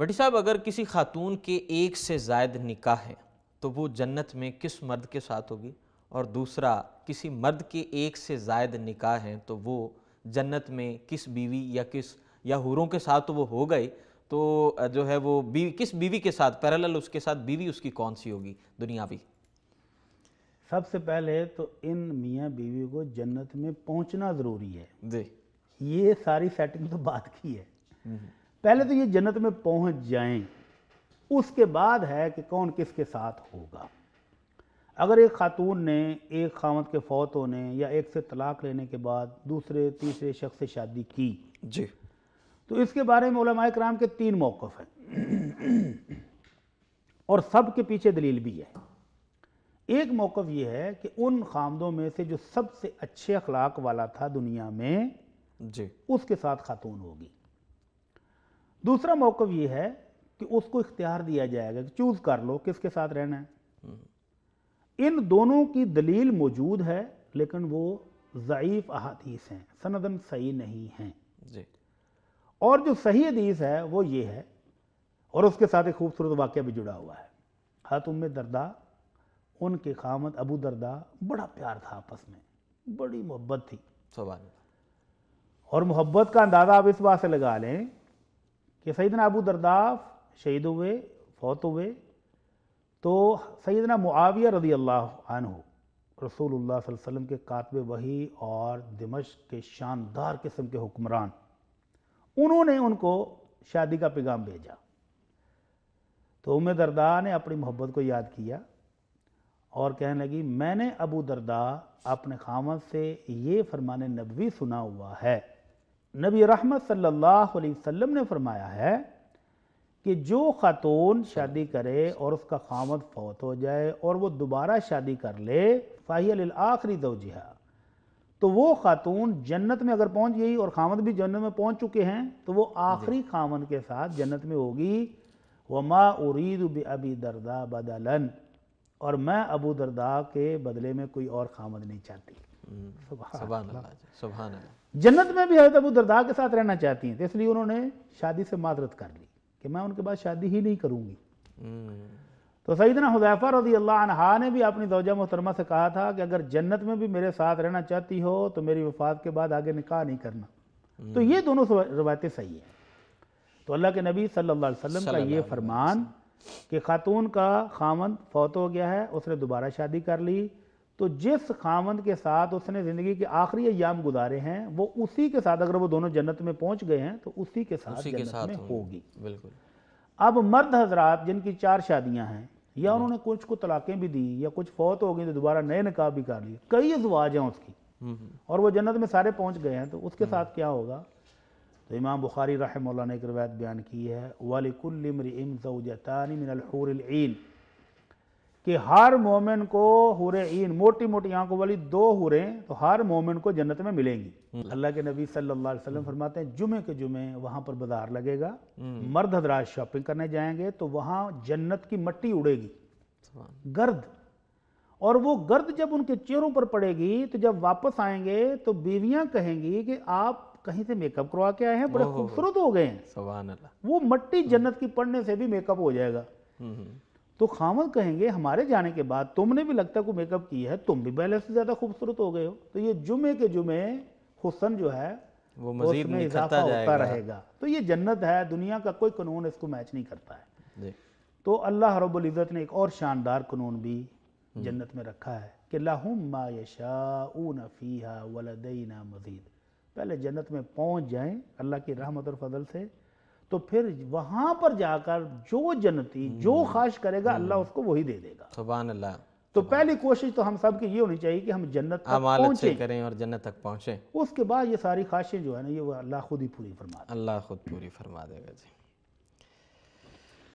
भट्टी साहब अगर किसी खातून के एक से जायद निकाह है तो वो जन्नत में किस मर्द के साथ होगी और दूसरा किसी मर्द के एक से जायद निकाह हैं तो वो जन्नत में किस बीवी या किस या हूरों के साथ तो वो हो गई तो जो है वो बीवी किस बीवी के साथ पैरेलल उसके साथ बीवी उसकी कौन सी होगी दुनियावी सबसे पहले तो इन मियाँ बीवी को जन्नत में पहुँचना ज़रूरी है जी ये सारी सेटिंग तो बात की है हम्म। पहले तो ये जन्नत में पहुंच जाएं उसके बाद है कि कौन किसके साथ होगा अगर एक खातून ने एक खामत के फौत होने या एक से तलाक लेने के बाद दूसरे तीसरे शख्स से शादी की जी तो इसके बारे में उलमा कराम के तीन मौक़ हैं और सब के पीछे दलील भी है एक मौक़ ये है कि उन खामदों में से जो सबसे अच्छे अखलाक वाला था दुनिया में जी उसके साथ खातून होगी दूसरा मौकव ये है कि उसको इख्तियार दिया जाएगा कि चूज कर लो किसके साथ रहना है हम्म। इन दोनों की दलील मौजूद है लेकिन वो ज़ईफ़ अहादीस हैं सनदन सही नहीं हैं और जो सही हदीस है वो ये है और उसके साथ एक खूबसूरत वाक्य भी जुड़ा हुआ है हाथुम में दरदा उनके खामत अबू दरदा बड़ा प्यार था आपस में बड़ी मोहब्बत थी और मोहब्बत का अंदाज़ा आप इस बात से लगा लें कि सईदना अबू दरदा शहीद हुए फौत हुए तो सैदना मुआविया रदी अल्लाह आनहु रसूल वसम के कातब वही और दिमश के शानदार किस्म के हुक्मरान उन्होंने उनको शादी का पैगाम भेजा तो उम दरदा ने अपनी मोहब्बत को याद किया और कहने लगी मैंने अबू दरदा अपने खामद से ये फरमान नबवी सुना हुआ है नबी रहमत सल्लल्लाहु अलैहि वसल्लम ने फरमाया है कि जो ख़ातून शादी करे और उसका खामद फौत हो जाए और वो दोबारा शादी कर ले फ़ाहिल आखिरी दोजिहा तो वो ख़ातून जन्नत में अगर पहुंच गई और खामद भी जन्नत में पहुंच चुके हैं तो वो आखिरी खामद के साथ जन्नत में होगी व माँ उरीद अबी दरदा बदलन और मैं अबू दरदा के बदले में कोई और खामद नहीं चाहती जन्नत में भी हजरत अबू दरदा के साथ रहना चाहती हैं तो इसलिए उन्होंने शादी से मादरत कर ली कि मैं उनके बाद शादी ही नहीं करूंगी हम्म। तो सईदना हुजैफा रजी अल्लाह ने भी अपनी दौजा मोहतरमा से कहा था कि अगर जन्नत में भी मेरे साथ रहना चाहती हो तो मेरी वफात के बाद आगे निकाह नहीं करना तो हम्म। ये दोनों रवायतें सही हैं तो अल्लाह के नबी सल्लल्लाहु अलैहि वसल्लम का ये फरमान कि खातून का खामन फौत हो गया है उसने दोबारा शादी कर ली तो जिस खामंद के साथ उसने ज़िंदगी के आखिरी अयाम गुजारे हैं वो उसी के साथ अगर वो दोनों जन्नत में पहुंच गए हैं तो उसी के साथ उसी के साथ में होगी बिल्कुल अब मर्द हजरात जिनकी चार शादियां हैं या हम्म। उन्होंने कुछ को तलाक़ें भी दी या कुछ फौत हो गई तो दोबारा नए निकाह भी कर लिए कई अजवाज हैं उसकी हम्म, हम्म। और वो जन्नत में सारे पहुंच गए हैं तो उसके साथ क्या होगा तो इमाम बुखारी रहमल्ला ने एक रवायत बयान की है वालिकुलमर इम जवजानी मिनलहूरन कि हर मोमिन को इन मोटी मोटी आंखों वाली दो हुरे तो हर मोमिन को जन्नत में मिलेंगी हम्म। अल्लाह के नबी सल्लल्लाहु अलैहि वसल्लम फरमाते हैं जुमे के जुमे वहां पर बाजार लगेगा हम्म। मर्द हजरात शॉपिंग करने जाएंगे तो वहां जन्नत की मट्टी उड़ेगी गर्द और वो गर्द जब उनके चेहरों पर पड़ेगी तो जब वापस आएंगे तो बीवियां कहेंगी कि आप कहीं से मेकअप करवा के आए हैं बड़े खूबसूरत हो गए हैं वो मट्टी हम्म। जन्नत की पड़ने से भी मेकअप हो जाएगा तो खामद कहेंगे हमारे जाने के बाद तुमने भी लगता को मेकअप किया है तुम भी पहले से ज़्यादा खूबसूरत हो गए हो तो ये जुमे के जुमे हुसन जो है वो मजीद में इजाफा होता रहेगा तो ये जन्नत है दुनिया का कोई कानून इसको मैच नहीं करता है तो अल्लाह रबुल्ज़त ने एक और शानदार कानून भी जन्नत में रखा है कि लाहुमा यशाऊन फ़ीहा वलदीना मजीद पहले जन्नत में पहुंच जाएं अल्लाह की रहमत और फजल से तो फिर वहां पर जाकर जो जनती जो हम्म। खाश करेगा हम्म। अल्लाह उसको वही दे देगा सुबह अल्लाह तो पहली कोशिश तो हम सब की ये होनी चाहिए कि हम जन्नत तक पहुंचे करें और जन्नत तक पहुंचे उसके बाद ये सारी खाशें जो है ना ये अल्लाह खुद ही पूरी फरमा अल्लाह खुद पूरी फरमा देगा जी